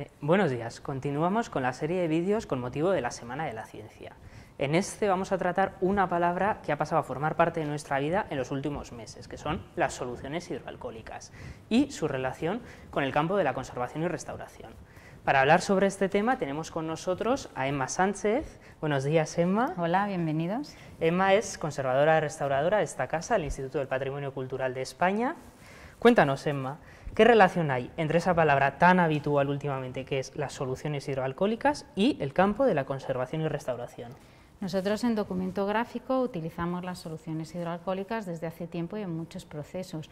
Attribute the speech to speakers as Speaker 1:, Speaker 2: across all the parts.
Speaker 1: Eh, buenos días, continuamos con la serie de vídeos con motivo de la Semana de la Ciencia. En este vamos a tratar una palabra que ha pasado a formar parte de nuestra vida en los últimos meses, que son las soluciones hidroalcohólicas y su relación con el campo de la conservación y restauración. Para hablar sobre este tema tenemos con nosotros a Emma Sánchez. Buenos días, Emma. Hola, bienvenidos. Emma es conservadora y restauradora de esta casa, del Instituto del Patrimonio Cultural de España, Cuéntanos, Emma, ¿qué relación hay entre esa palabra tan habitual últimamente que es las soluciones hidroalcohólicas y el campo de la conservación y restauración?
Speaker 2: Nosotros en documento gráfico utilizamos las soluciones hidroalcohólicas desde hace tiempo y en muchos procesos.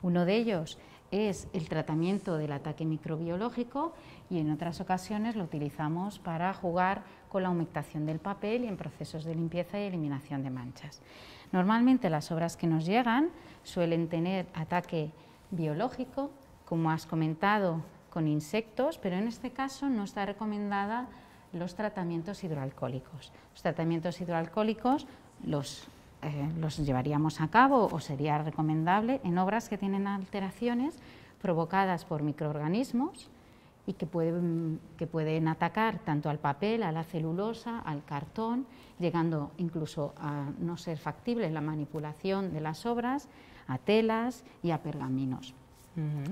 Speaker 2: Uno de ellos es el tratamiento del ataque microbiológico y en otras ocasiones lo utilizamos para jugar con la humectación del papel y en procesos de limpieza y eliminación de manchas. Normalmente las obras que nos llegan suelen tener ataque biológico, como has comentado, con insectos, pero en este caso no está recomendada los tratamientos hidroalcohólicos. Los tratamientos hidroalcohólicos eh, los, llevaríamos a cabo o sería recomendable en obras que tienen alteraciones provocadas por microorganismos y que pueden, que pueden atacar tanto al papel, a la celulosa, al cartón, llegando incluso a no ser factible la manipulación de las obras a telas y a pergaminos.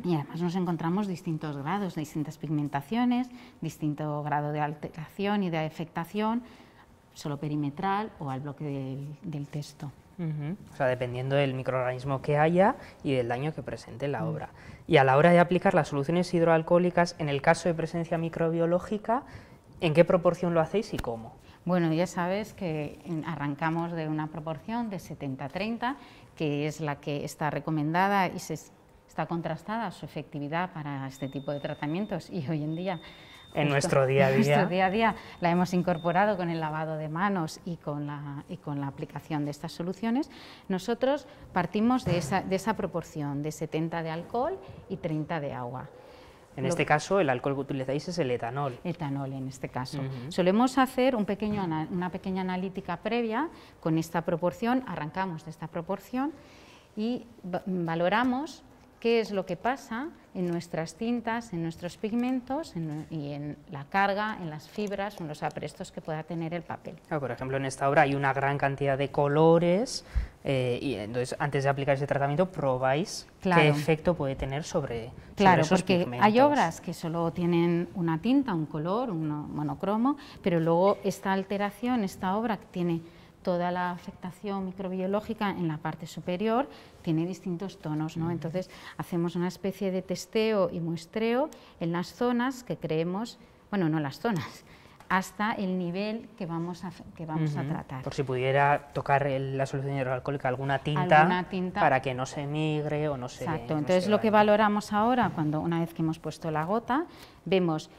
Speaker 2: Y además nos encontramos distintos grados, distintas pigmentaciones, distinto grado de alteración y de afectación, solo perimetral o
Speaker 1: al bloque del, texto. O sea, dependiendo del microorganismo que haya y del daño que presente la mm. obra. Y a la hora de aplicar las soluciones hidroalcohólicas, en el caso de presencia microbiológica, ¿en qué proporción lo hacéis y cómo? Bueno, ya sabes que
Speaker 2: arrancamos de una proporción de 70-30, que es la que está recomendada y se está contrastada su efectividad para este tipo de tratamientos y hoy en día en nuestro día a día. la hemos incorporado con el lavado de manos y con la, aplicación de estas soluciones. Nosotros partimos de esa, de esa proporción de 70 de alcohol y 30 de agua.
Speaker 1: En este caso, el alcohol que utilizáis es el etanol. Etanol, en este caso.
Speaker 2: Solemos hacer un pequeño, una pequeña analítica previa con esta proporción, arrancamos de esta proporción y valoramos qué es lo que pasa en nuestras tintas, en nuestros pigmentos y en la carga, en las fibras o en los aprestos que pueda
Speaker 1: tener el papel. por ejemplo, en esta obra hay una gran cantidad de colores eh, y entonces antes de aplicar ese tratamiento probáis qué efecto puede tener sobre, claro, sobre esos porque Hay
Speaker 2: obras que solo tienen una tinta, un color, un monocromo, pero luego esta alteración, esta obra que tiene toda la afectación microbiológica en la parte superior, tiene distintos tonos, ¿no? Entonces hacemos una especie de testeo y muestreo en las zonas que creemos, bueno, no las zonas, hasta el nivel que vamos a, que vamos a tratar.
Speaker 1: Por si pudiera tocar la solución hidroalcohólica alguna tinta, para que no se migre o no se... Exacto, entonces lo
Speaker 2: que valoramos ahora, cuando una vez que hemos puesto la gota, vemos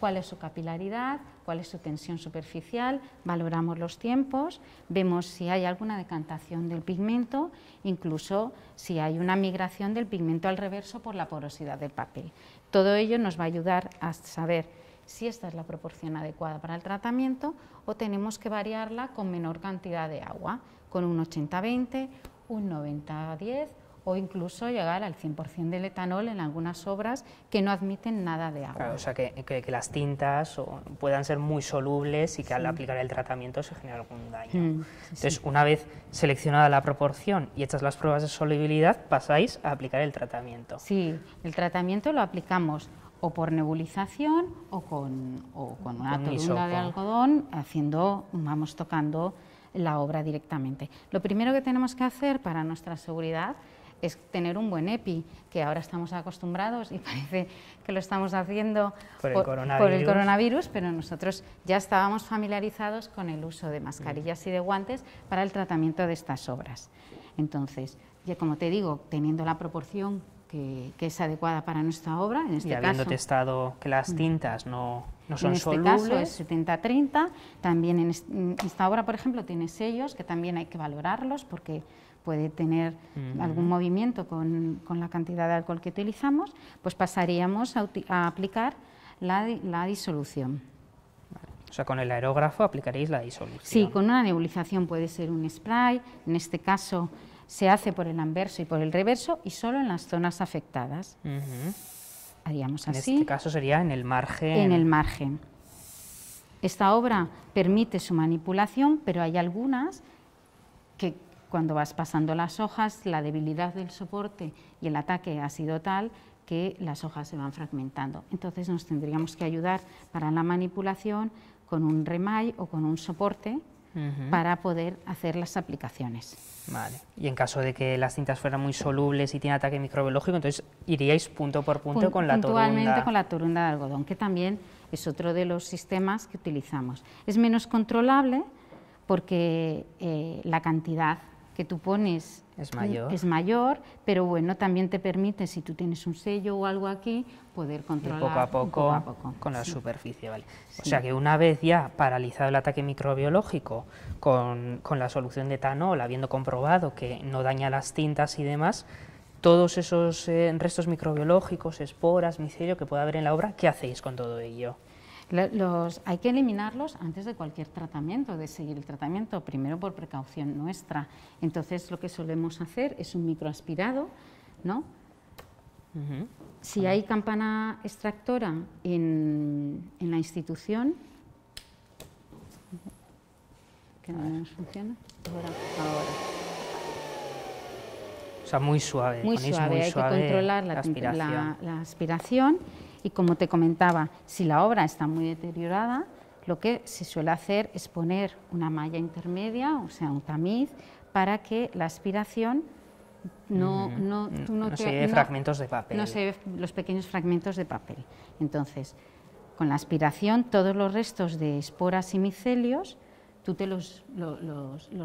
Speaker 2: cuál es su capilaridad, cuál es su tensión superficial, valoramos los tiempos, vemos si hay alguna decantación del pigmento, incluso si hay una migración del pigmento al reverso por la porosidad del papel. Todo ello nos va a ayudar a saber si esta es la proporción adecuada para el tratamiento o tenemos que variarla con menor cantidad de agua, con un 80-20, un 90-10 o incluso llegar al 100% del etanol en algunas obras que no admiten nada de agua. o
Speaker 1: sea, que, las tintas o, puedan ser muy solubles y que al aplicar el tratamiento se genere algún daño. Mm, Entonces, una vez seleccionada la proporción y hechas las pruebas de solubilidad, pasáis a aplicar el tratamiento. Sí, el tratamiento lo aplicamos o por nebulización
Speaker 2: o con, una con de algodón, haciendo, vamos tocando la obra directamente. Lo primero que tenemos que hacer para nuestra seguridad es tener un buen EPI, que ahora estamos acostumbrados y parece que lo estamos haciendo por el, coronavirus. pero nosotros ya estábamos familiarizados con el uso de mascarillas y de guantes para el tratamiento de estas obras. Entonces, ya como te digo, teniendo la proporción que, es adecuada para nuestra obra, en este y habiendo testado
Speaker 1: que las mm. tintas no, no son en este solubles. caso es
Speaker 2: 70-30, también en esta obra, por ejemplo, tiene sellos que también hay que valorarlos porque puede tener algún movimiento con, la cantidad de alcohol que utilizamos, pues pasaríamos a, aplicar la,
Speaker 1: disolución. O sea, con el aerógrafo aplicaréis la disolución. Sí,
Speaker 2: con una nebulización puede ser un spray, en este caso se hace por el anverso y por el reverso y solo en las zonas afectadas.
Speaker 1: Haríamos así. En este caso sería en el margen. En el
Speaker 2: margen. Esta obra permite su manipulación, pero hay algunas cuando vas pasando las hojas, la debilidad del soporte y el ataque ha sido tal que las hojas se van fragmentando. Entonces nos tendríamos que ayudar para la manipulación con un remay o con un soporte para poder hacer las aplicaciones.
Speaker 1: Vale. Y en caso de que las cintas fueran muy solubles y tiene ataque microbiológico, entonces iríais punto por punto con la torunda. Puntualmente con
Speaker 2: la torunda de algodón, que también es otro de los sistemas que utilizamos. Es menos controlable porque eh, la cantidad que tú pones es mayor. pero bueno, también te permite, si tú tienes un sello o algo aquí, poder controlar poco a poco, a
Speaker 1: poco, con la superficie. ¿vale? O sea que una vez ya paralizado el ataque microbiológico con, la solución de etanol, habiendo comprobado que no daña las tintas y demás, todos esos eh, restos microbiológicos, esporas, micelio que pueda haber en la obra, ¿qué hacéis con todo ello? hay que eliminarlos antes de cualquier tratamiento,
Speaker 2: de seguir el tratamiento, primero por precaución nuestra. Entonces lo que solemos hacer es un microaspirado, ¿no? Si hay campana extractora en, la institución, que no funciona,
Speaker 1: ahora. O sea, muy suave. Muy suave, hay que controlar la
Speaker 2: aspiración y como te comentaba, si la obra está muy deteriorada, lo que se suele hacer es poner una malla intermedia, o sea, un tamiz, para que la aspiración no, no, mm, no, se ve fragmentos de papel. No se los pequeños fragmentos de papel. Entonces, con la aspiración, todos los restos de esporas y micelios, tú te los,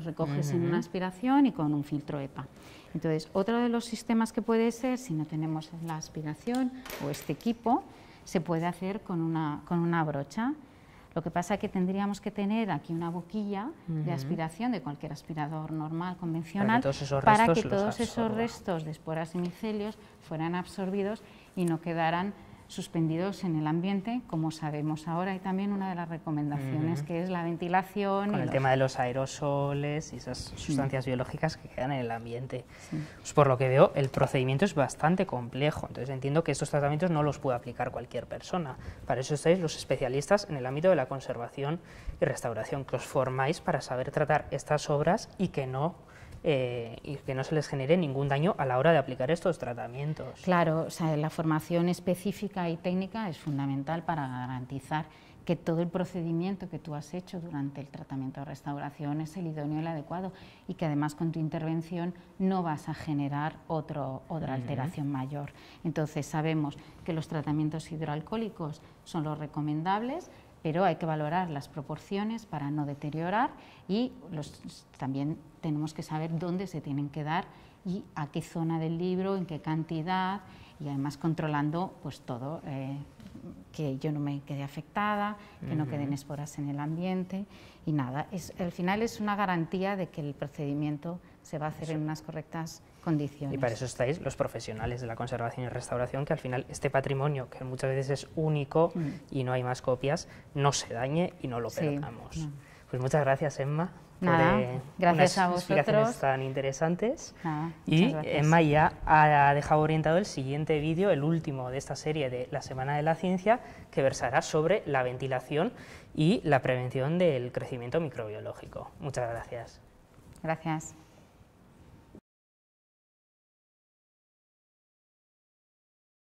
Speaker 2: recoges en una aspiración y con un filtro EPA. Entonces, otro de los sistemas que puede ser, si no tenemos la aspiración o este equipo, se puede hacer con una, con una brocha. Lo que pasa es que tendríamos que tener aquí una boquilla de aspiración de cualquier aspirador normal, convencional, para que todos esos restos, todos esos restos de esporas y micelios fueran absorbidos y no quedaran suspendidos en el ambiente, como sabemos ahora, y también una de las recomendaciones que es la ventilación. Con el tema
Speaker 1: de los aerosoles y esas sustancias biológicas que quedan en el ambiente. Pues por lo que veo, el procedimiento es bastante complejo, entonces entiendo que estos tratamientos no los puede aplicar cualquier persona. Para eso estáis los especialistas en el ámbito de la conservación y restauración, que os formáis para saber tratar estas obras y que no eh, y que no se les genere ningún daño a la hora de aplicar estos tratamientos.
Speaker 2: Claro, la formación específica y técnica es fundamental para garantizar que todo el procedimiento que tú has hecho durante el tratamiento de restauración es el idóneo y el adecuado y que además con tu intervención no vas a generar otra alteración mayor. Entonces sabemos que los tratamientos hidroalcohólicos son los recomendables, pero hay que valorar las proporciones para no deteriorar y también tenemos que saber dónde se tienen que dar y a qué zona del libro, en qué cantidad y además controlando pues todo, eh, que yo no me quede afectada, que no queden esporas en el ambiente y nada. Es, al final es una garantía de que el procedimiento se va a hacer en unas correctas condiciones. Y para eso
Speaker 1: estáis los profesionales de la conservación y restauración, que al final este patrimonio, que muchas veces es único mm. y no hay más copias, no se dañe y no lo perdamos. Pues muchas gracias, Emma. Nada, eh, gracias a vosotros. explicaciones tan interesantes. y Emma ya ha dejado orientado el siguiente vídeo, el último de esta serie de la Semana de la Ciencia, que versará sobre la ventilación y la prevención del crecimiento microbiológico. Muchas gracias.
Speaker 2: Gracias.